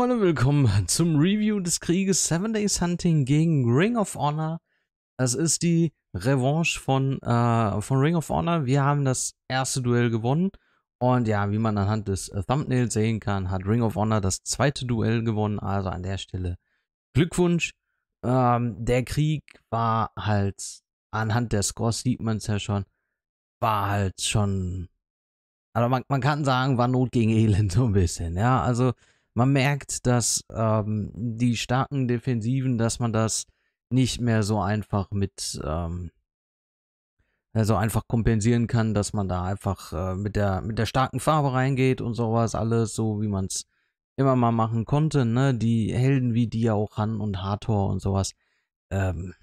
Freunde, willkommen zum Review des Krieges Seven Days Hunting gegen Ring of Honor. Das ist die Revanche von, äh, von Ring of Honor. Wir haben das erste Duell gewonnen. Und ja, wie man anhand des äh, Thumbnails sehen kann, hat Ring of Honor das zweite Duell gewonnen. Also an der Stelle Glückwunsch. Ähm, der Krieg war halt, anhand der Scores sieht man es ja schon, war halt schon, also man, man kann sagen, war Not gegen Elend so ein bisschen. Ja, also man merkt, dass ähm, die starken Defensiven, dass man das nicht mehr so einfach mit, ähm, also einfach kompensieren kann, dass man da einfach äh, mit, der, mit der starken Farbe reingeht und sowas alles, so wie man es immer mal machen konnte, ne? Die Helden wie Han und Hathor und sowas, ähm,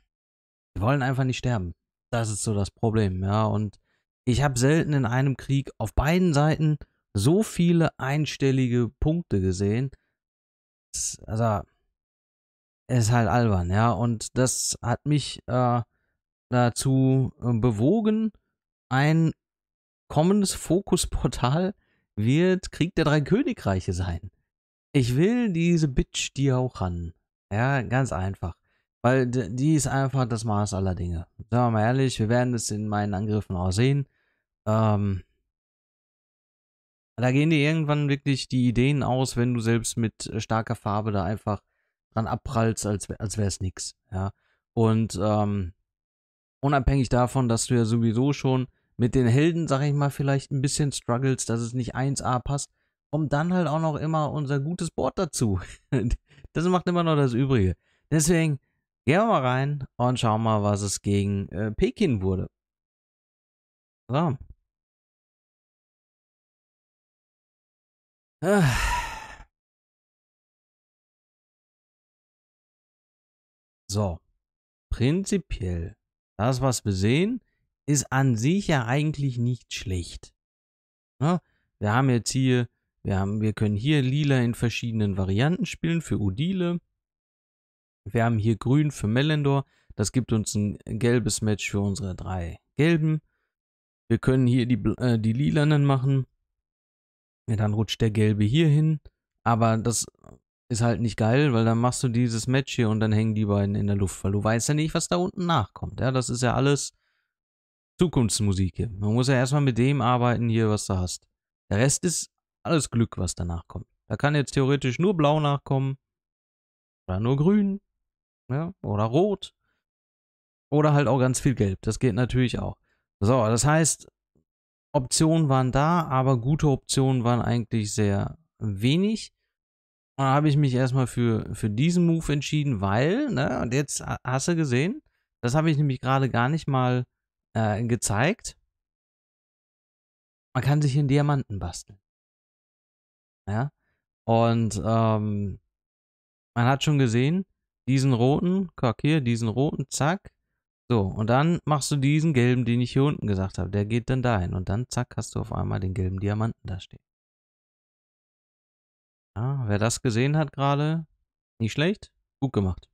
die wollen einfach nicht sterben. Das ist so das Problem, ja. Und ich habe selten in einem Krieg auf beiden Seiten so viele einstellige Punkte gesehen. Also, ist halt albern, ja. Und das hat mich äh, dazu äh, bewogen, ein kommendes Fokusportal wird Krieg der drei Königreiche sein. Ich will diese Bitch dir auch ran. Ja, ganz einfach. Weil die ist einfach das Maß aller Dinge. Sagen wir mal ehrlich, wir werden es in meinen Angriffen auch sehen. Ähm, da gehen dir irgendwann wirklich die Ideen aus, wenn du selbst mit äh, starker Farbe da einfach dran abprallst, als, als wäre es nix. Ja? Und ähm, unabhängig davon, dass du ja sowieso schon mit den Helden, sag ich mal, vielleicht ein bisschen struggles, dass es nicht 1A passt, kommt dann halt auch noch immer unser gutes Board dazu. das macht immer noch das Übrige. Deswegen gehen wir mal rein und schauen mal, was es gegen äh, Peking wurde. So. So, prinzipiell, das, was wir sehen, ist an sich ja eigentlich nicht schlecht. Ja, ne? wir haben jetzt hier, wir, haben, wir können hier lila in verschiedenen Varianten spielen für Udile. Wir haben hier grün für Melendor. Das gibt uns ein gelbes Match für unsere drei gelben. Wir können hier die, äh, die lilanen machen. Ja, dann rutscht der Gelbe hier hin. Aber das ist halt nicht geil, weil dann machst du dieses Match hier und dann hängen die beiden in der Luft, weil du weißt ja nicht, was da unten nachkommt. Ja, das ist ja alles Zukunftsmusik hier. Man muss ja erstmal mit dem arbeiten hier, was du hast. Der Rest ist alles Glück, was danach kommt. Da kann jetzt theoretisch nur blau nachkommen. Oder nur grün. Ja, oder rot. Oder halt auch ganz viel gelb. Das geht natürlich auch. So, das heißt, Optionen waren da, aber gute Optionen waren eigentlich sehr wenig. da habe ich mich erstmal für, für diesen Move entschieden, weil, ne, und jetzt hast du gesehen, das habe ich nämlich gerade gar nicht mal äh, gezeigt. Man kann sich in Diamanten basteln. Ja. Und ähm, man hat schon gesehen, diesen roten, guck hier, diesen roten, zack, so, und dann machst du diesen gelben, den ich hier unten gesagt habe. Der geht dann dahin. Und dann, zack, hast du auf einmal den gelben Diamanten da stehen. Ja, wer das gesehen hat gerade, nicht schlecht. Gut gemacht.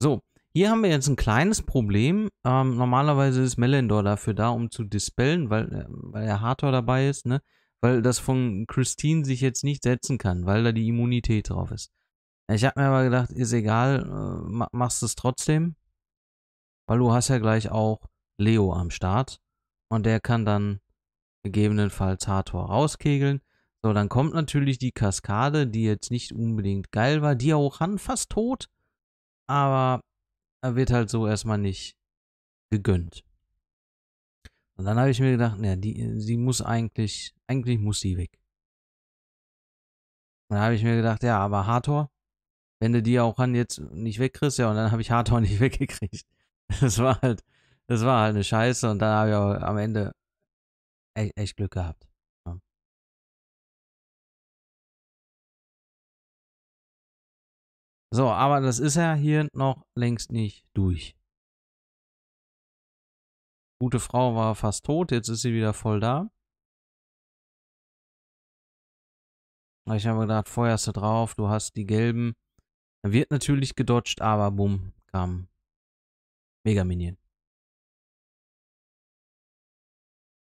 So, hier haben wir jetzt ein kleines Problem. Ähm, normalerweise ist Melendor dafür da, um zu dispellen, weil, äh, weil der Hator dabei ist. Ne? weil das von Christine sich jetzt nicht setzen kann, weil da die Immunität drauf ist. Ich habe mir aber gedacht, ist egal, äh, machst es trotzdem, weil du hast ja gleich auch Leo am Start und der kann dann gegebenenfalls Hathor rauskegeln. So, dann kommt natürlich die Kaskade, die jetzt nicht unbedingt geil war, die auch Han fast tot, aber er wird halt so erstmal nicht gegönnt. Und dann habe ich mir gedacht, ja, die, sie muss eigentlich, eigentlich muss sie weg. Und dann habe ich mir gedacht, ja, aber Hathor, wenn du die auch an jetzt nicht wegkriegst, ja, und dann habe ich Hathor nicht weggekriegt. Das war halt, das war halt eine Scheiße und dann habe ich auch am Ende echt, echt Glück gehabt. So, aber das ist ja hier noch längst nicht durch. Gute Frau war fast tot, jetzt ist sie wieder voll da. Ich habe gedacht, feuerst du drauf, du hast die gelben. Er wird natürlich gedodged, aber bumm, kam Mega Minion.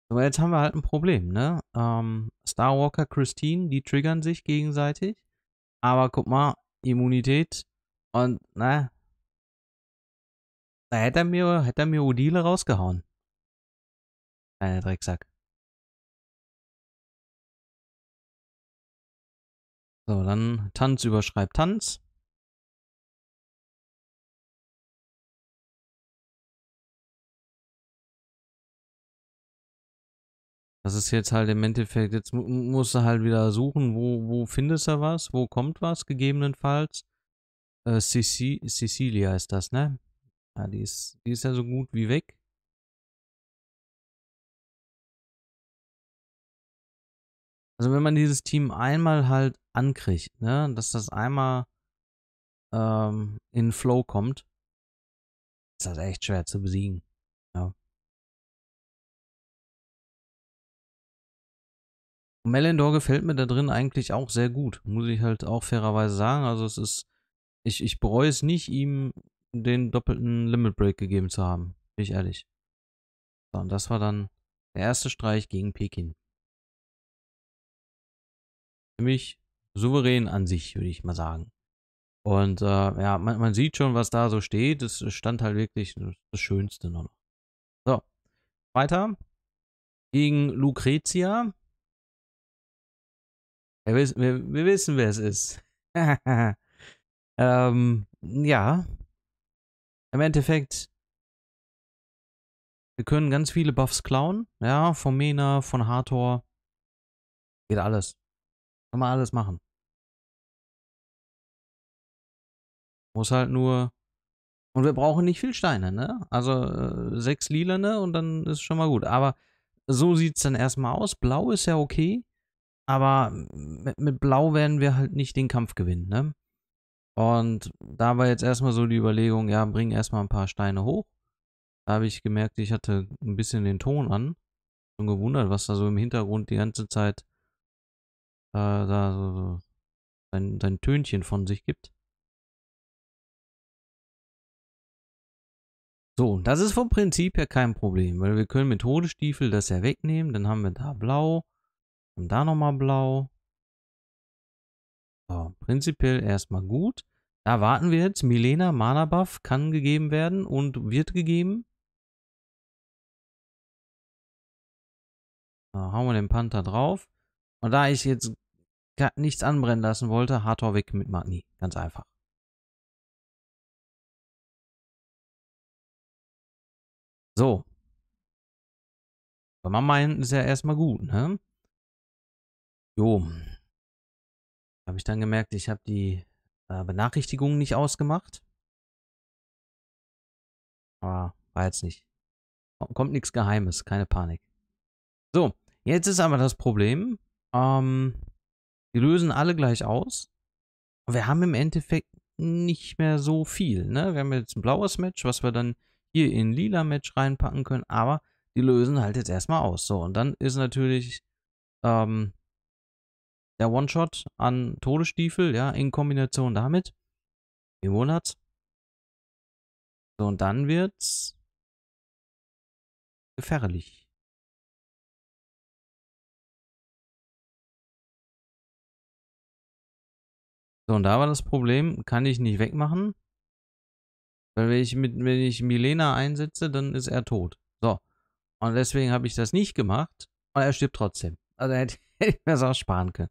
Aber jetzt haben wir halt ein Problem, ne? Ähm, Starwalker, Christine, die triggern sich gegenseitig. Aber guck mal, Immunität und, ne? Da hätte er mir, hätte er mir Odile rausgehauen. Kleiner Drecksack. So, dann Tanz überschreibt Tanz. Das ist jetzt halt im Endeffekt, jetzt musst du halt wieder suchen, wo, wo findest du was, wo kommt was, gegebenenfalls. Äh, Cecilia ist das, ne? Ja, die ist, die ist ja so gut wie weg. Also wenn man dieses Team einmal halt ankriegt, ne, dass das einmal ähm, in Flow kommt, ist das echt schwer zu besiegen. Ja. Melendor gefällt mir da drin eigentlich auch sehr gut, muss ich halt auch fairerweise sagen. Also es ist, ich, ich bereue es nicht, ihm den doppelten Limit Break gegeben zu haben, bin ich ehrlich. So, und das war dann der erste Streich gegen Peking mich souverän an sich, würde ich mal sagen. Und äh, ja, man, man, sieht schon, was da so steht. Es stand halt wirklich das Schönste noch. So, weiter. Gegen Lucretia. Wir, wir, wir wissen, wer es ist. ähm, ja. Im Endeffekt, wir können ganz viele Buffs klauen. Ja, von Mena, von Hathor. Geht alles. Kann man alles machen. Muss halt nur. Und wir brauchen nicht viel Steine, ne? Also äh, sechs lilane und dann ist schon mal gut. Aber so sieht es dann erstmal aus. Blau ist ja okay. Aber mit, mit Blau werden wir halt nicht den Kampf gewinnen, ne? Und da war jetzt erstmal so die Überlegung, ja, bring erstmal ein paar Steine hoch. Da habe ich gemerkt, ich hatte ein bisschen den Ton an. Schon gewundert, was da so im Hintergrund die ganze Zeit äh, da so, sein, sein Tönchen von sich gibt. So, das ist vom Prinzip her kein Problem, weil wir können mit Hodestiefel das ja wegnehmen. Dann haben wir da blau und da nochmal blau. So, prinzipiell erstmal gut. Da warten wir jetzt. Milena Mana Buff kann gegeben werden und wird gegeben. Da hauen wir den Panther drauf. Und da ich jetzt nichts anbrennen lassen wollte, Hathor weg mit Magni. Ganz einfach. So. Wenn man meint, ist ja erstmal gut, ne? Jo. Habe ich dann gemerkt, ich habe die äh, Benachrichtigungen nicht ausgemacht. Aber war jetzt nicht. Kommt nichts Geheimes, keine Panik. So, jetzt ist aber das Problem. Ähm, die lösen alle gleich aus. wir haben im Endeffekt nicht mehr so viel. Ne? Wir haben jetzt ein blaues Match, was wir dann hier in lila Match reinpacken können, aber die lösen halt jetzt erstmal aus. So, und dann ist natürlich ähm, der One-Shot an Todesstiefel, ja, in Kombination damit. Wie Monat. So, und dann wird's gefährlich. So, und da war das Problem, kann ich nicht wegmachen. Weil wenn ich, mit, wenn ich Milena einsetze, dann ist er tot. So. Und deswegen habe ich das nicht gemacht. Und er stirbt trotzdem. Also hätte, hätte ich mir das auch sparen können.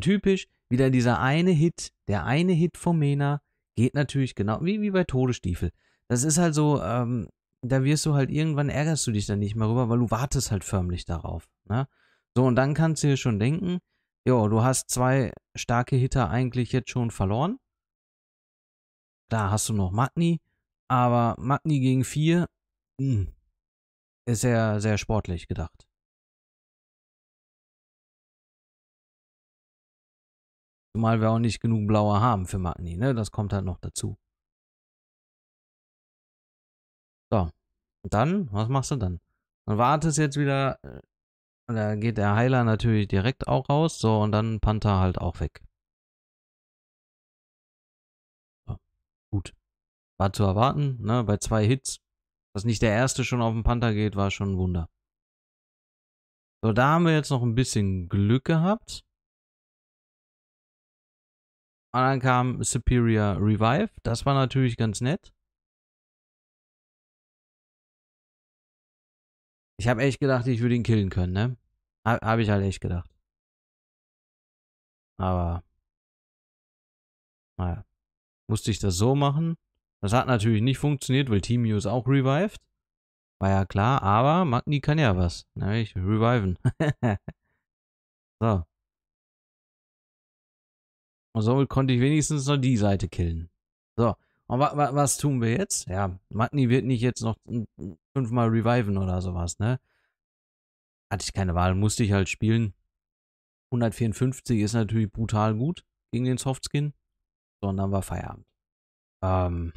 Typisch, wieder dieser eine Hit, der eine Hit von Mena geht natürlich genau, wie, wie bei Todesstiefel. Das ist halt so, ähm, da wirst du halt irgendwann ärgerst du dich dann nicht mehr rüber, weil du wartest halt förmlich darauf. Ne? So, und dann kannst du dir schon denken, Jo, du hast zwei starke Hitter eigentlich jetzt schon verloren. Da hast du noch Magni, aber Magni gegen vier mh, hm, ist ja sehr sportlich gedacht. Zumal wir auch nicht genug Blauer haben für Magni, ne? Das kommt halt noch dazu. So. Und dann? Was machst du dann? Dann wartest jetzt wieder äh, und da geht der Heiler natürlich direkt auch raus. So, und dann Panther halt auch weg. So, gut. War zu erwarten, ne? Bei zwei Hits. Dass nicht der erste schon auf den Panther geht, war schon ein Wunder. So, da haben wir jetzt noch ein bisschen Glück gehabt. Und dann kam Superior Revive. Das war natürlich ganz nett. Ich habe echt gedacht, ich würde ihn killen können, ne? Habe ich halt echt gedacht. Aber, naja, musste ich das so machen. Das hat natürlich nicht funktioniert, weil Team ist auch revived. War ja klar, aber Magni kann ja was. Nämlich ne? reviven. so. Und somit konnte ich wenigstens noch die Seite killen. So, aber wa was tun wir jetzt? Ja, Magni wird nicht jetzt noch fünfmal reviven oder sowas, ne? Hatte ich keine Wahl, musste ich halt spielen. 154 ist natürlich brutal gut gegen den Softskin. Sondern war Feierabend. Ähm.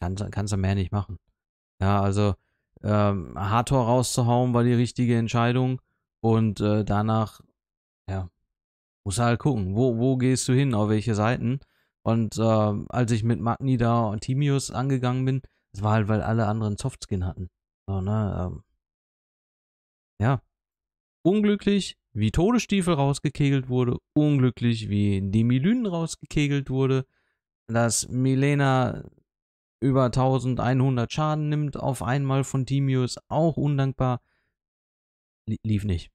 Kannst, kannst du mehr nicht machen. Ja, also ähm, Hathor rauszuhauen war die richtige Entscheidung. Und äh, danach, ja, musst du halt gucken, wo, wo gehst du hin, auf welche Seiten. Und äh, als ich mit Magnida und Timius angegangen bin, das war halt, weil alle anderen Softskin hatten. So, ne, ähm, ja. Unglücklich, wie Todesstiefel rausgekegelt wurde. Unglücklich, wie Demilynen rausgekegelt wurde. Dass Milena über 1100 Schaden nimmt auf einmal von Timius, auch undankbar. Lief nicht.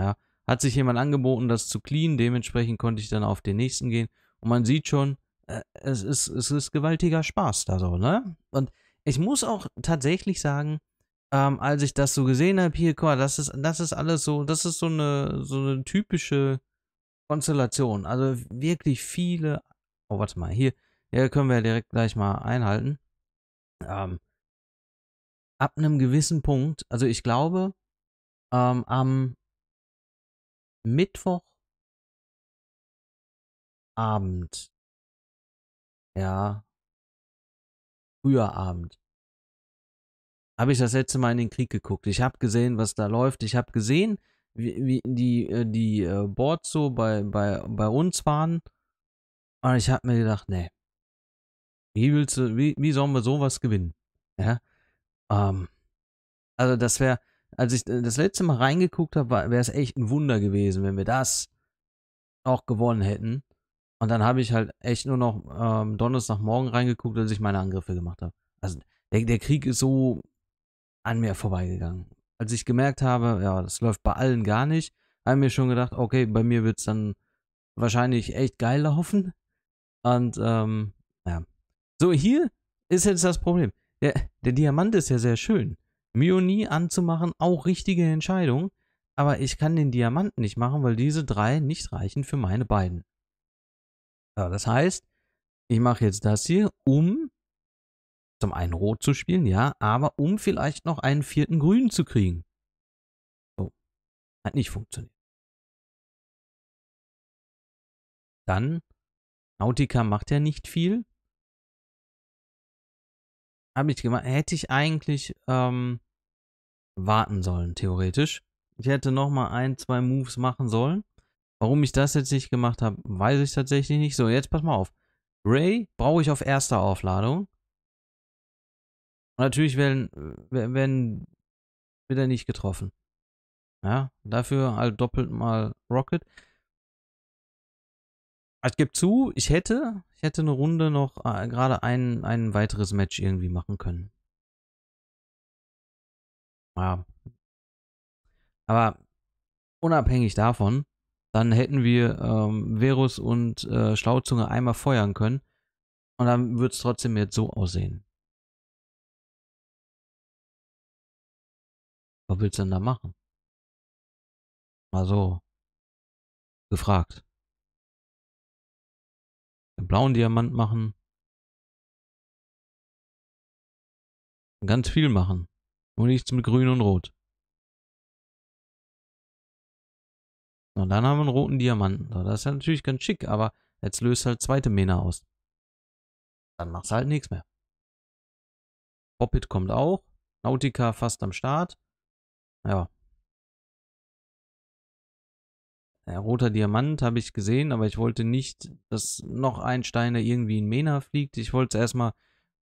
Ja. Hat sich jemand angeboten, das zu clean, dementsprechend konnte ich dann auf den nächsten gehen. Und man sieht schon, äh, es ist, es ist gewaltiger Spaß da so, ne? Und ich muss auch tatsächlich sagen, ähm, als ich das so gesehen habe, hier, guck mal, das ist, das ist alles so, das ist so eine, so eine typische Konstellation. Also wirklich viele, oh, warte mal, hier, hier können wir direkt gleich mal einhalten. Ähm, ab einem gewissen Punkt, also ich glaube, ähm, am Mittwoch Abend. Ja. Früher Abend. Habe ich das letzte Mal in den Krieg geguckt. Ich habe gesehen, was da läuft. Ich habe gesehen, wie, wie die, äh, die äh, Boards so bei, bei, bei uns waren. Und ich habe mir gedacht, nee. Wie willst du, wie, wie sollen wir sowas gewinnen? Ja. Ähm, also das wäre, als ich äh, das letzte Mal reingeguckt habe, wäre es echt ein Wunder gewesen, wenn wir das auch gewonnen hätten. Und dann habe ich halt echt nur noch ähm, Donnerstagmorgen reingeguckt, als ich meine Angriffe gemacht habe. Also der, der Krieg ist so an mir vorbeigegangen. Als ich gemerkt habe, ja, das läuft bei allen gar nicht, habe ich mir schon gedacht, okay, bei mir wird es dann wahrscheinlich echt geil laufen. Und ähm, ja. So, hier ist jetzt das Problem. Der, der Diamant ist ja sehr schön. Mionie anzumachen, auch richtige Entscheidung. Aber ich kann den Diamanten nicht machen, weil diese drei nicht reichen für meine beiden. So, das heißt, ich mache jetzt das hier, um zum einen rot zu spielen, ja, aber um vielleicht noch einen vierten grün zu kriegen. So, hat nicht funktioniert. Dann, Nautica macht ja nicht viel. Habe ich gemacht, hätte ich eigentlich ähm, warten sollen, theoretisch. Ich hätte nochmal ein, zwei Moves machen sollen. Warum ich das jetzt nicht gemacht habe, weiß ich tatsächlich nicht. So, jetzt pass mal auf. Ray brauche ich auf erster Aufladung. natürlich werden, äh, werden wird er nicht getroffen. Ja, dafür halt doppelt mal Rocket. Ich gebe zu, ich hätte, ich hätte eine Runde noch äh, gerade ein, ein weiteres Match irgendwie machen können. Ja. Aber unabhängig davon, dann hätten wir ähm, Verus und äh, Schlauzunge einmal feuern können. Und dann würde es trotzdem jetzt so aussehen. Was willst du denn da machen? Mal so. Gefragt. Den blauen Diamant machen. Ganz viel machen. Nur nichts mit grün und rot. Und dann haben wir einen roten Diamanten. Das ist ja natürlich ganz schick, aber jetzt löst halt zweite Mena aus. Dann machst du halt nichts mehr. Poppit kommt auch. Nautica fast am Start. Ja. ja roter Diamant habe ich gesehen, aber ich wollte nicht, dass noch ein Stein der irgendwie in Mena fliegt. Ich wollte es erstmal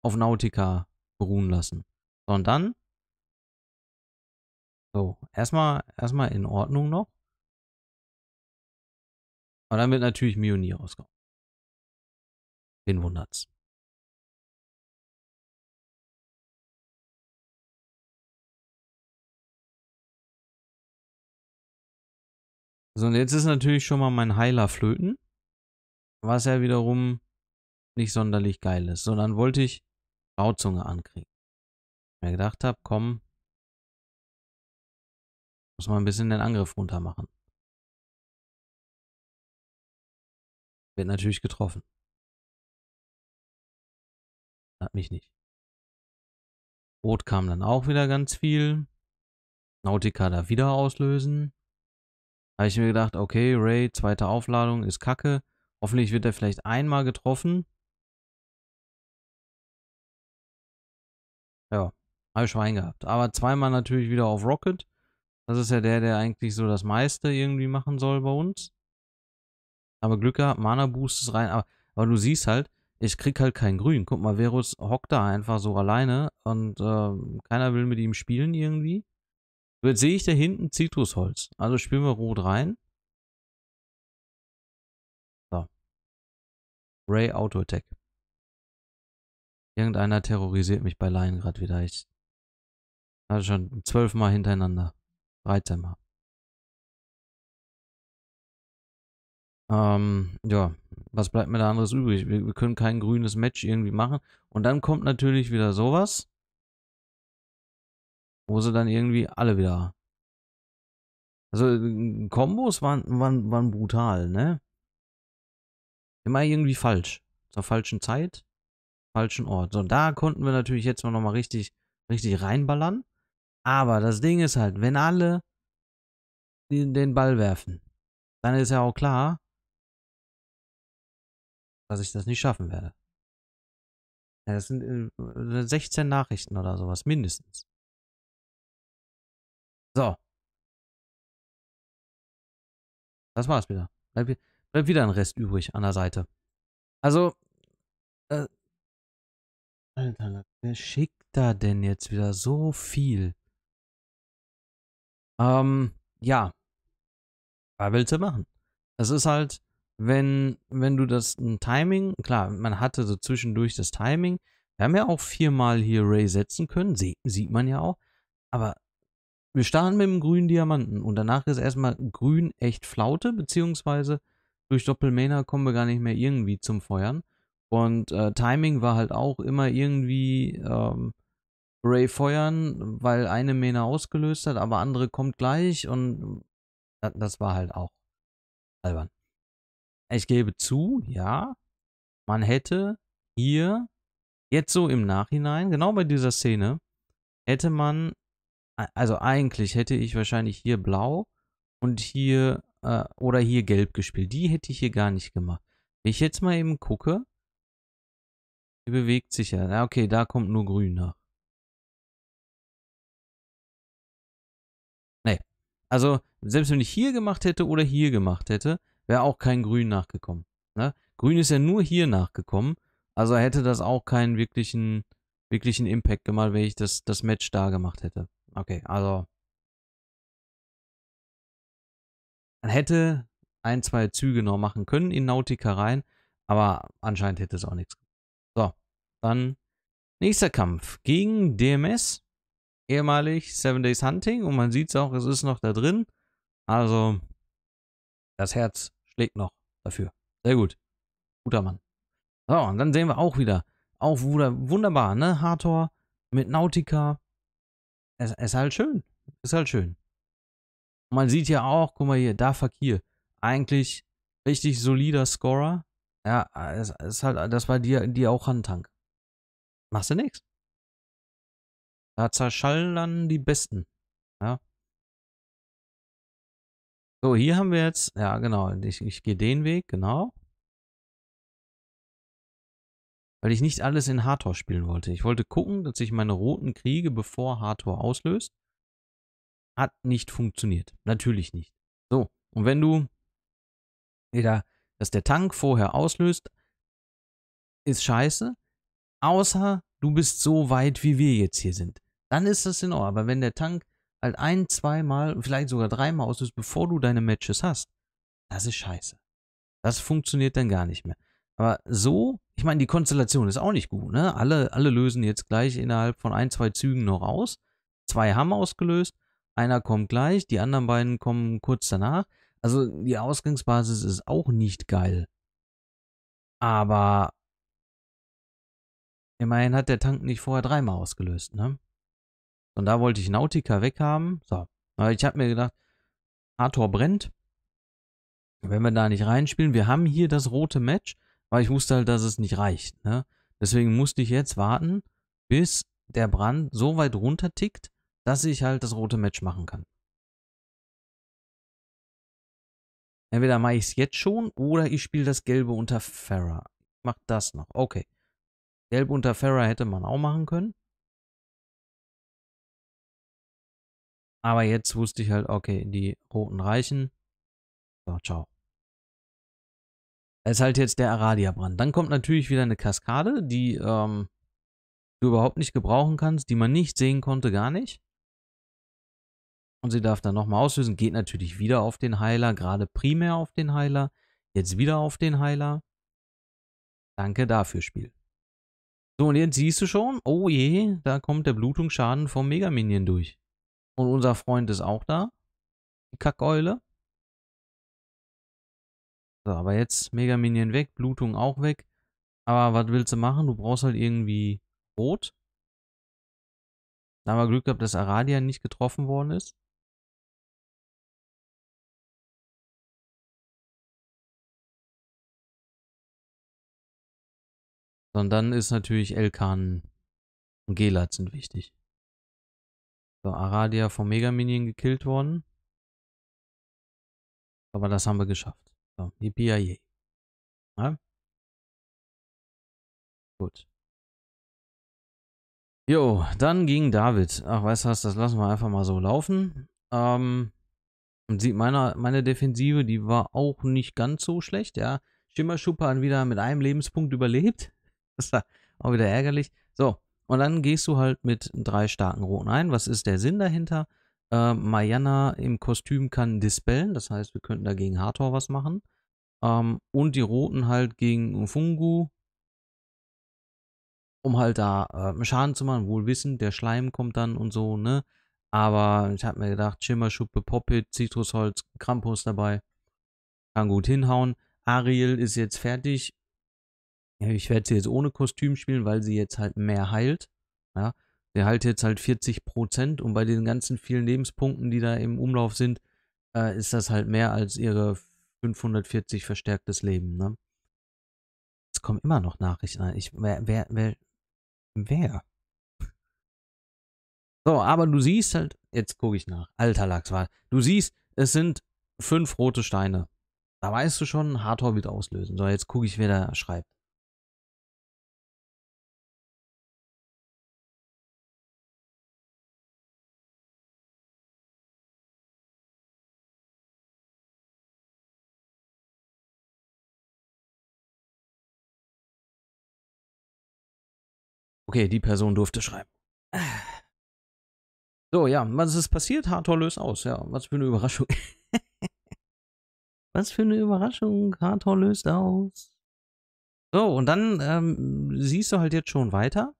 auf Nautica beruhen lassen. So, und dann. So, erstmal, erstmal in Ordnung noch. Aber dann wird natürlich Mionie rauskommen. Den wundert's? So, und jetzt ist natürlich schon mal mein Heiler flöten. Was ja wiederum nicht sonderlich geil ist. Sondern wollte ich Grauzunge ankriegen. Ich mir gedacht habe, komm, muss mal ein bisschen den Angriff runter machen. Wird natürlich getroffen. Hat mich nicht. Rot kam dann auch wieder ganz viel. Nautica da wieder auslösen. Habe ich mir gedacht, okay, Ray, zweite Aufladung ist kacke. Hoffentlich wird er vielleicht einmal getroffen. Ja, habe ich Schwein gehabt. Aber zweimal natürlich wieder auf Rocket. Das ist ja der, der eigentlich so das meiste irgendwie machen soll bei uns. Aber Glück gehabt, Mana Boost ist rein. Aber, aber, du siehst halt, ich krieg halt kein Grün. Guck mal, Verus hockt da einfach so alleine und äh, keiner will mit ihm spielen irgendwie. So, jetzt sehe ich da hinten Zitrusholz. Also spielen wir Rot rein. So. Ray Auto Attack. Irgendeiner terrorisiert mich bei Lion gerade wieder. Ich. Also schon zwölfmal hintereinander. 13 Mal. Ähm, ja, was bleibt mir da anderes übrig? Wir, wir, können kein grünes Match irgendwie machen. Und dann kommt natürlich wieder sowas, wo sie dann irgendwie alle wieder... Also, äh, Kombos waren, waren, waren brutal, ne? Immer irgendwie falsch. Zur falschen Zeit, falschen Ort. So, und da konnten wir natürlich jetzt mal nochmal richtig, richtig reinballern. Aber das Ding ist halt, wenn alle den, den Ball werfen, dann ist ja auch klar, dass ich das nicht schaffen werde. Ja, das sind 16 äh, äh, Nachrichten oder sowas, mindestens. So. Das war's wieder. Bleibt, bleibt wieder ein Rest übrig an der Seite. Also, äh, Alter, wer schickt da denn jetzt wieder so viel? Ähm, ja. Was willst du machen? Es ist halt, wenn, wenn du das ein Timing, klar, man hatte so zwischendurch das Timing. Wir haben ja auch viermal hier Ray setzen können, Sie, sieht man ja auch. Aber wir starten mit dem grünen Diamanten und danach ist erstmal grün echt Flaute, beziehungsweise durch Doppelmana kommen wir gar nicht mehr irgendwie zum Feuern. Und äh, Timing war halt auch immer irgendwie ähm, Ray feuern, weil eine Mena ausgelöst hat, aber andere kommt gleich und äh, das war halt auch albern. Ich gebe zu, ja, man hätte hier jetzt so im Nachhinein, genau bei dieser Szene, hätte man, also eigentlich hätte ich wahrscheinlich hier blau und hier äh, oder hier gelb gespielt. Die hätte ich hier gar nicht gemacht. Wenn ich jetzt mal eben gucke, die bewegt sich ja. Okay, da kommt nur grün nach. Nee. Also, selbst wenn ich hier gemacht hätte oder hier gemacht hätte, wäre auch kein Grün nachgekommen. Ne? Grün ist ja nur hier nachgekommen, also hätte das auch keinen wirklichen, wirklichen Impact gemacht, wenn ich das, das Match da gemacht hätte. Okay, also. Man hätte ein, zwei Züge noch machen können in Nautica rein, aber anscheinend hätte es auch nichts. So, dann nächster Kampf gegen DMS, ehemalig Seven Days Hunting und man sieht es auch, es ist noch da drin. Also das Herz schlägt noch dafür. Sehr gut. Guter Mann. So, und dann sehen wir auch wieder. Auch wunderbar, ne? Hathor mit Nautica. Es ist halt schön. Ist halt schön. Und man sieht ja auch, guck mal hier, da Fakir. Eigentlich richtig solider Scorer. Ja, es ist halt, das war dir, die auch Handtank. Machst du nichts. Da zerschallen dann die Besten. Ja. So, hier haben wir jetzt, ja genau, ich, ich gehe den Weg, genau. Weil ich nicht alles in Hathor spielen wollte. Ich wollte gucken, dass ich meine roten kriege, bevor Hathor auslöst. Hat nicht funktioniert. Natürlich nicht. So, und wenn du wieder, dass der Tank vorher auslöst, ist scheiße. Außer du bist so weit, wie wir jetzt hier sind. Dann ist das in Ordnung. Aber wenn der Tank halt ein, zweimal, vielleicht sogar dreimal auslöst, bevor du deine Matches hast, das ist scheiße. Das funktioniert dann gar nicht mehr. Aber so, ich meine, die Konstellation ist auch nicht gut, ne? Alle, alle lösen jetzt gleich innerhalb von ein, zwei Zügen noch aus. Zwei haben ausgelöst, einer kommt gleich, die anderen beiden kommen kurz danach. Also die Ausgangsbasis ist auch nicht geil. Aber immerhin hat der Tank nicht vorher dreimal ausgelöst, ne? Und da wollte ich Nautica weghaben. So. Aber ich habe mir gedacht, Arthur brennt. Wenn wir da nicht reinspielen, wir haben hier das rote Match, weil ich wusste halt, dass es nicht reicht. Ne? Deswegen musste ich jetzt warten, bis der Brand so weit runter tickt, dass ich halt das rote Match machen kann. Entweder mache ich es jetzt schon oder ich spiele das Gelbe unter Farah. Macht das noch. Okay. Gelb unter Farah hätte man auch machen können. Aber jetzt wusste ich halt, okay, die roten reichen. So, ciao. Das ist halt jetzt der Aradia-Brand. Dann kommt natürlich wieder eine Kaskade, die ähm, du überhaupt nicht gebrauchen kannst, die man nicht sehen konnte, gar nicht. Und sie darf dann nochmal auslösen. Geht natürlich wieder auf den Heiler, gerade primär auf den Heiler. Jetzt wieder auf den Heiler. Danke dafür, Spiel. So, und jetzt siehst du schon, oh je, da kommt der Blutungsschaden vom Mega-Minion durch. Und unser Freund ist auch da. Die Kackeule. So, aber jetzt Mega Minion weg, Blutung auch weg. Aber was willst du machen? Du brauchst halt irgendwie Rot. Da haben wir Glück gehabt, dass Aradia nicht getroffen worden ist. Und dann ist natürlich Elkan und Gelat sind wichtig. So, Aradia vom Mega Minion gekillt worden. Aber das haben wir geschafft. So, yippie ja? Gut. Jo, dann ging David. Ach, weißt du was, das lassen wir einfach mal so laufen. Ähm, und sieht meine, meine Defensive, die war auch nicht ganz so schlecht. Ja, Schimmerschuppe hat wieder mit einem Lebenspunkt überlebt. Das war auch wieder ärgerlich. So, und dann gehst du halt mit drei starken Roten ein. Was ist der Sinn dahinter? Äh, Mayana im Kostüm kann dispellen, das heißt, wir könnten da gegen Hathor was machen. Ähm, und die Roten halt gegen Fungu, um halt da äh, Schaden zu machen, wohl wissend, der Schleim kommt dann und so, ne? Aber ich habe mir gedacht, Schimmerschuppe, Poppit, Zitrusholz, Krampus dabei. Kann gut hinhauen. Ariel ist jetzt fertig ich werde sie jetzt ohne Kostüm spielen, weil sie jetzt halt mehr heilt. Ja, der heilt jetzt halt 40 Prozent und bei den ganzen vielen Lebenspunkten, die da im Umlauf sind, äh, ist das halt mehr als ihre 540 verstärktes Leben. Ne? Es kommen immer noch Nachrichten Ich, wer, wer, wer, wer? So, aber du siehst halt, jetzt gucke ich nach, alter Lachs, war, du siehst, es sind fünf rote Steine. Da weißt du schon, wird auslösen. So, jetzt gucke ich, wer da schreibt. Okay, die Person durfte schreiben. So, ja, was ist passiert? Hartor löst aus. Ja, was für eine Überraschung. was für eine Überraschung. Hartor löst aus. So, und dann ähm, siehst du halt jetzt schon weiter.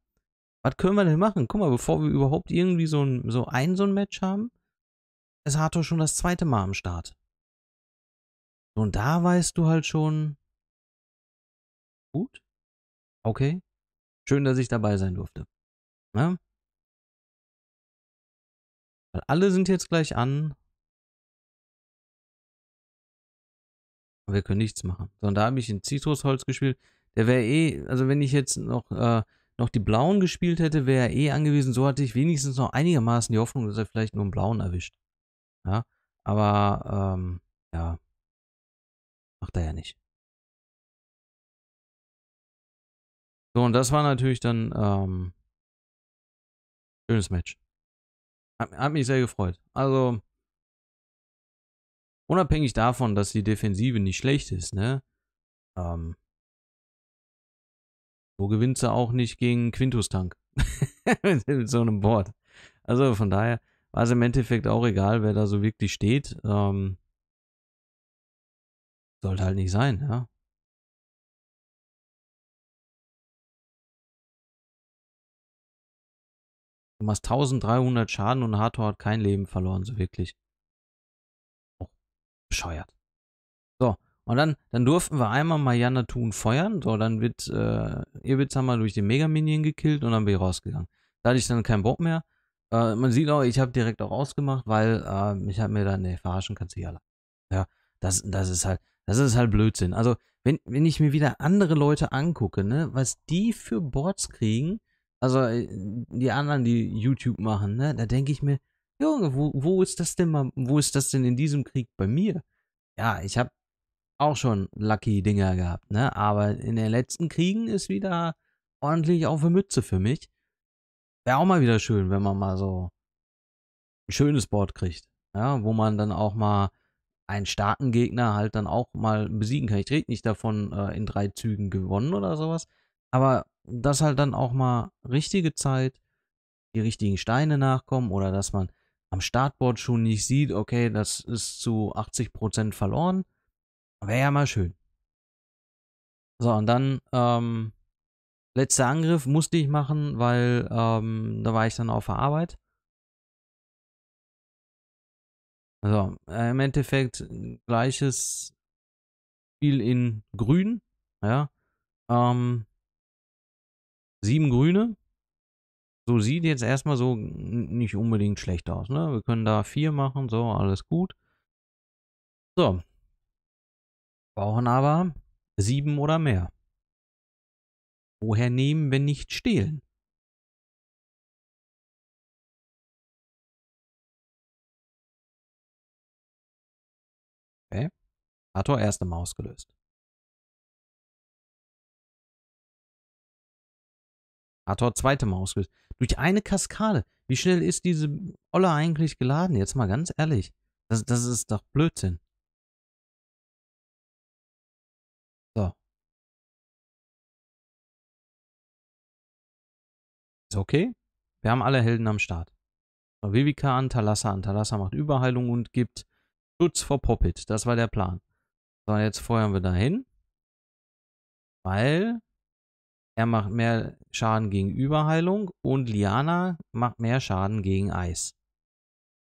Was können wir denn machen? Guck mal, bevor wir überhaupt irgendwie so ein, so ein, so ein Match haben, ist Hartor schon das zweite Mal am Start. Und da weißt du halt schon. Gut. Okay. Schön, dass ich dabei sein durfte. Ja? Ne? Weil alle sind jetzt gleich an. Aber wir können nichts machen. Sondern da habe ich in Zitrusholz gespielt. Der wäre eh, also wenn ich jetzt noch, äh, noch die Blauen gespielt hätte, wäre er eh angewiesen. So hatte ich wenigstens noch einigermaßen die Hoffnung, dass er vielleicht nur einen Blauen erwischt. Ja, aber ähm, ja, macht er ja nicht. So, und das war natürlich dann ähm, schönes Match. Hat, hat mich sehr gefreut. Also, unabhängig davon, dass die Defensive nicht schlecht ist, ne? Ähm, so gewinnt sie auch nicht gegen Quintus Tank. mit so einem Board. Also von daher war es im Endeffekt auch egal, wer da so wirklich steht. Ähm, sollte halt nicht sein, ja. Du machst 1300 Schaden und Hathor hat kein Leben verloren, so wirklich. Oh, bescheuert. So, und dann, dann durften wir einmal Mariana Thun feuern. So, dann wird äh, Ebitz haben wir durch den Mega-Minion gekillt und dann bin ich rausgegangen. Da hatte ich dann keinen Bock mehr. Äh, man sieht auch, ich habe direkt auch ausgemacht, weil äh, ich habe mir dann, ne, verarschen kannst du ja. Eh ja, das, das ist halt, das ist halt Blödsinn. Also, wenn, wenn ich mir wieder andere Leute angucke, ne, was die für Boards kriegen, also äh, die anderen, die YouTube machen, ne? Da denke ich mir, Junge, wo, wo ist das denn mal, wo ist das denn in diesem Krieg bei mir? Ja, ich habe auch schon lucky Dinger gehabt, ne? Aber in den letzten Kriegen ist wieder ordentlich auf der Mütze für mich. Wäre auch mal wieder schön, wenn man mal so ein schönes Board kriegt, ja? Wo man dann auch mal einen starken Gegner halt dann auch mal besiegen kann. Ich rede nicht davon äh, in drei Zügen gewonnen oder sowas, aber dass halt dann auch mal richtige Zeit die richtigen Steine nachkommen oder dass man am Startboard schon nicht sieht, okay, das ist zu 80% verloren. Wäre ja mal schön. So, und dann, ähm, letzter Angriff musste ich machen, weil ähm, da war ich dann auf der Arbeit. So, äh, im Endeffekt gleiches Spiel in Grün, ja. Ähm, Sieben Grüne. So sieht jetzt erstmal so nicht unbedingt schlecht aus. Ne? Wir können da vier machen, so, alles gut. So. Brauchen aber sieben oder mehr. Woher nehmen, wenn nicht stehlen? Okay. Arthur erste Maus gelöst. Hator zweite Maus ausgelöst. Durch eine Kaskade. Wie schnell ist diese Olle eigentlich geladen? Jetzt mal ganz ehrlich. Das, das ist doch Blödsinn. So. Ist okay. Wir haben alle Helden am Start. So, Vivica an Talassa an. Talassa macht Überheilung und gibt Schutz vor Poppit. Das war der Plan. So, jetzt feuern wir dahin. Weil er macht mehr Schaden gegen Überheilung und Liana macht mehr Schaden gegen Eis.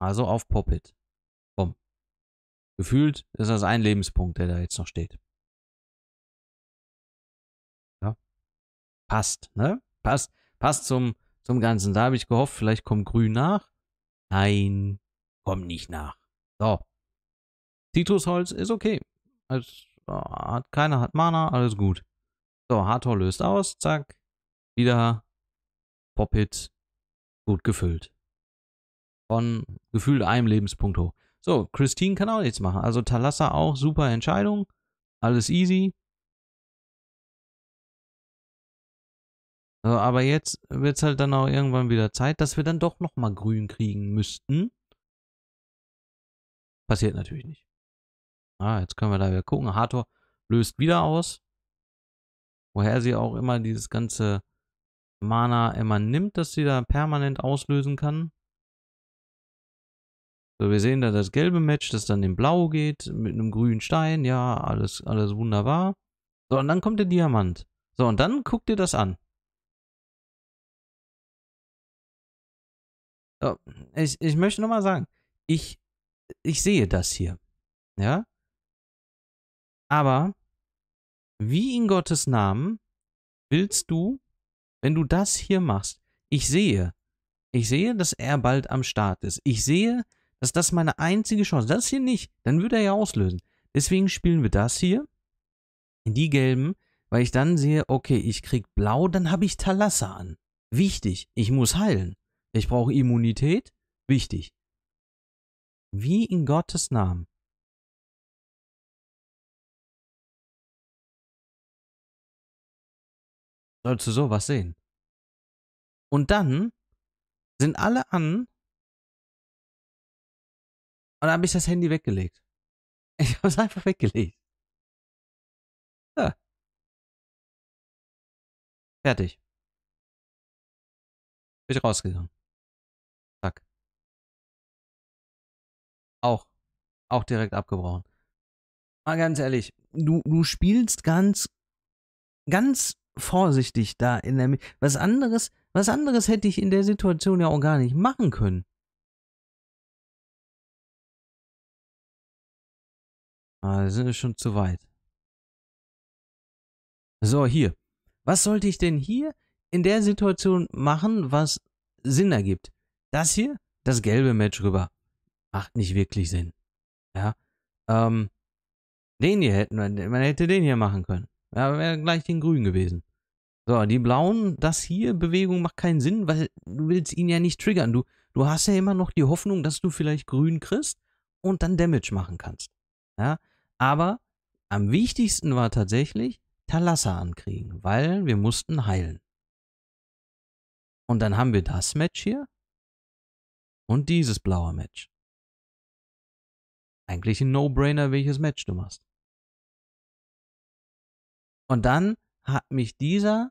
Also auf Poppit. Bumm. Gefühlt ist das ein Lebenspunkt, der da jetzt noch steht. Ja. Passt, ne? Passt, passt zum, zum Ganzen. Da habe ich gehofft, vielleicht kommt Grün nach. Nein, kommt nicht nach. So. Zitrusholz ist okay. Also, hat keiner hat Mana, alles gut. So, Hathor löst aus, zack. Wieder Pop-Hit, gut gefüllt. Von gefühlt einem Lebenspunkt hoch. So, Christine kann auch nichts machen. Also Talassa auch, super Entscheidung. Alles easy. So, aber jetzt wird es halt dann auch irgendwann wieder Zeit, dass wir dann doch nochmal grün kriegen müssten. Passiert natürlich nicht. Ah, jetzt können wir da wieder gucken. Hathor löst wieder aus woher sie auch immer dieses ganze Mana immer nimmt, dass sie da permanent auslösen kann. So, wir sehen da das gelbe Match, das dann in blau geht, mit einem grünen Stein, ja, alles, alles wunderbar. So, und dann kommt der Diamant. So, und dann guck dir das an. So, ich, ich möchte nochmal sagen, ich, ich sehe das hier. Ja? Aber wie in Gottes Namen willst du, wenn du das hier machst, ich sehe, ich sehe, dass er bald am Start ist. Ich sehe, dass das meine einzige Chance, ist. das hier nicht, dann würde er ja auslösen. Deswegen spielen wir das hier, die gelben, weil ich dann sehe, okay, ich krieg blau, dann habe ich Talassa an. Wichtig, ich muss heilen. Ich brauche Immunität, wichtig. Wie in Gottes Namen Sollst du sowas sehen? Und dann sind alle an und dann habe ich das Handy weggelegt. Ich habe es einfach weggelegt. Ja. Fertig. Bin ich rausgegangen. Zack. Auch. Auch direkt abgebrochen. Mal ganz ehrlich, du, du spielst ganz, ganz vorsichtig da in der Was anderes, was anderes hätte ich in der Situation ja auch gar nicht machen können. Ah, sind wir schon zu weit. So, hier. Was sollte ich denn hier in der Situation machen, was Sinn ergibt? Das hier, das gelbe Match rüber. Macht nicht wirklich Sinn. Ja. Ähm, den hier hätten man hätte den hier machen können. Da wäre gleich den Grünen gewesen. So, die Blauen, das hier, Bewegung macht keinen Sinn, weil du willst ihn ja nicht triggern. Du, du hast ja immer noch die Hoffnung, dass du vielleicht Grün kriegst und dann Damage machen kannst. Ja, aber am wichtigsten war tatsächlich Talassa ankriegen, weil wir mussten heilen. Und dann haben wir das Match hier und dieses blaue Match. Eigentlich ein No-Brainer, welches Match du machst. Und dann hat mich dieser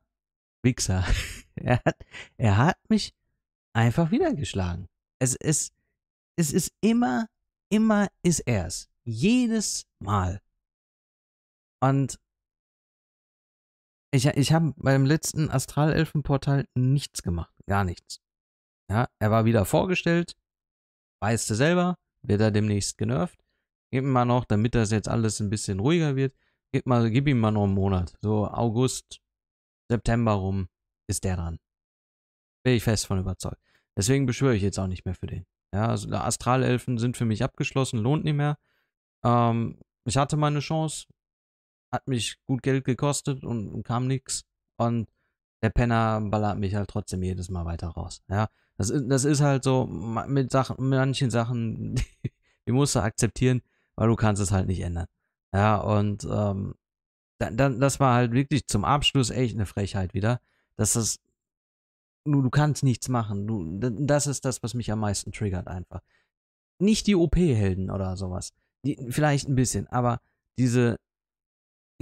Wichser, er hat, er hat mich einfach wieder geschlagen. Es ist, es ist immer, immer ist er's. Jedes Mal. Und ich, ich habe beim letzten Astralelfenportal nichts gemacht. Gar nichts. Ja, er war wieder vorgestellt. Weißt du selber, wird er demnächst genervt. Eben mal noch, damit das jetzt alles ein bisschen ruhiger wird. Gib, mal, gib ihm mal noch einen Monat. So August, September rum ist der dran. Bin ich fest von überzeugt. Deswegen beschwöre ich jetzt auch nicht mehr für den. Ja, also Astralelfen sind für mich abgeschlossen, lohnt nicht mehr. Ähm, ich hatte meine Chance, hat mich gut Geld gekostet und, und kam nichts. Und der Penner ballert mich halt trotzdem jedes Mal weiter raus. Ja, das ist, das ist halt so mit Sachen, mit manchen Sachen, die, die musst du akzeptieren, weil du kannst es halt nicht ändern. Ja, und ähm, dann, dann, das war halt wirklich zum Abschluss echt eine Frechheit wieder, dass das, du, du kannst nichts machen. Du, das ist das, was mich am meisten triggert einfach. Nicht die OP-Helden oder sowas. Die, vielleicht ein bisschen, aber diese,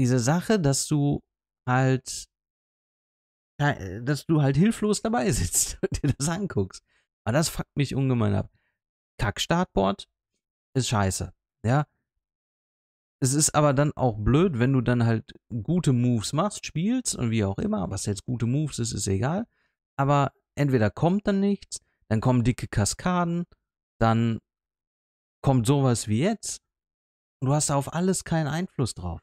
diese Sache, dass du halt, dass du halt hilflos dabei sitzt und dir das anguckst. Aber das fuckt mich ungemein ab. Kack-Startboard ist scheiße. Ja, es ist aber dann auch blöd, wenn du dann halt gute Moves machst, spielst und wie auch immer, was jetzt gute Moves ist, ist egal. Aber entweder kommt dann nichts, dann kommen dicke Kaskaden, dann kommt sowas wie jetzt. Und du hast auf alles keinen Einfluss drauf.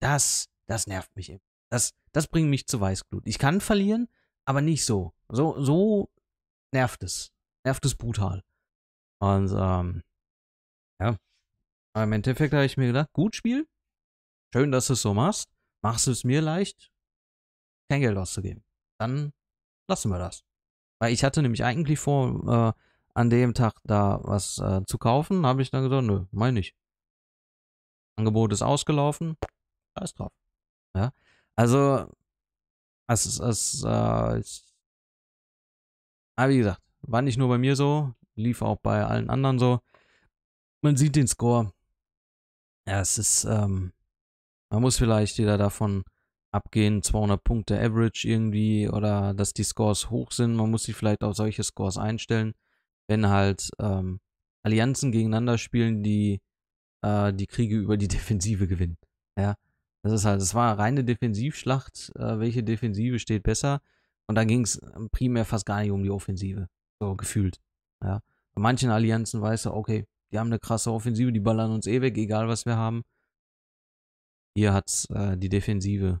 Das, das nervt mich eben. Das, das bringt mich zu Weißglut. Ich kann verlieren, aber nicht so. So, so nervt es. Nervt es brutal. Und ähm, aber im Endeffekt habe ich mir gedacht, gut Spiel, schön, dass du es so machst, machst du es mir leicht, kein Geld auszugeben. Dann lassen wir das. Weil ich hatte nämlich eigentlich vor, äh, an dem Tag da was äh, zu kaufen, habe ich dann gesagt, nö, meine ich. Angebot ist ausgelaufen, da ist drauf. Ja, also, es ist, es, äh, aber wie gesagt, war nicht nur bei mir so, lief auch bei allen anderen so. Man sieht den Score. Ja, es ist, ähm, man muss vielleicht wieder davon abgehen, 200 Punkte Average irgendwie oder dass die Scores hoch sind. Man muss sich vielleicht auf solche Scores einstellen, wenn halt ähm, Allianzen gegeneinander spielen, die äh, die Kriege über die Defensive gewinnen. Ja, das ist halt, es war reine Defensivschlacht. Äh, welche Defensive steht besser? Und da ging es ähm, primär fast gar nicht um die Offensive, so gefühlt. Ja, bei manchen Allianzen weißt du, okay, die haben eine krasse Offensive, die ballern uns eh weg, egal was wir haben. Hier hat's äh, die Defensive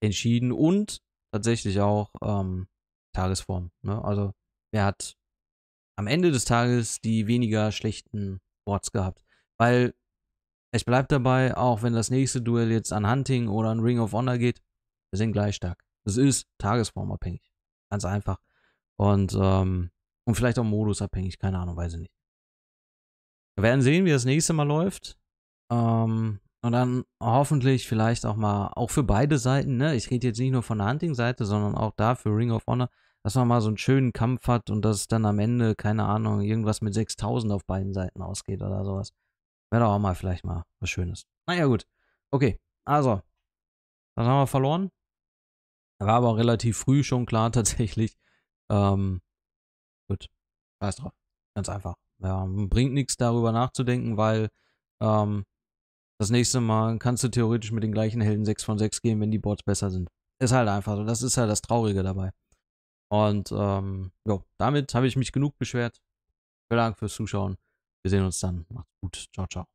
entschieden und tatsächlich auch ähm, Tagesform. Ne? Also er hat am Ende des Tages die weniger schlechten Boards gehabt? Weil es bleibt dabei, auch wenn das nächste Duell jetzt an Hunting oder an Ring of Honor geht, wir sind gleich stark. Es ist tagesformabhängig. Ganz einfach. Und, ähm, und vielleicht auch modusabhängig, keine Ahnung, weiß ich nicht. Wir werden sehen, wie das nächste Mal läuft. Ähm, und dann hoffentlich vielleicht auch mal, auch für beide Seiten, ne? Ich rede jetzt nicht nur von der Hunting-Seite, sondern auch da für Ring of Honor, dass man mal so einen schönen Kampf hat und dass dann am Ende, keine Ahnung, irgendwas mit 6000 auf beiden Seiten ausgeht oder sowas. Wäre doch auch mal vielleicht mal was Schönes. Naja, gut. Okay, also. Das haben wir verloren. War aber relativ früh schon klar tatsächlich. Ähm, gut. Scheiß drauf. Ganz einfach ja, bringt nichts darüber nachzudenken, weil ähm, das nächste Mal kannst du theoretisch mit den gleichen Helden 6 von 6 gehen, wenn die Boards besser sind. Ist halt einfach so. Das ist halt das Traurige dabei. Und ähm, jo, damit habe ich mich genug beschwert. Vielen Dank fürs Zuschauen. Wir sehen uns dann. Macht's gut. Ciao, ciao.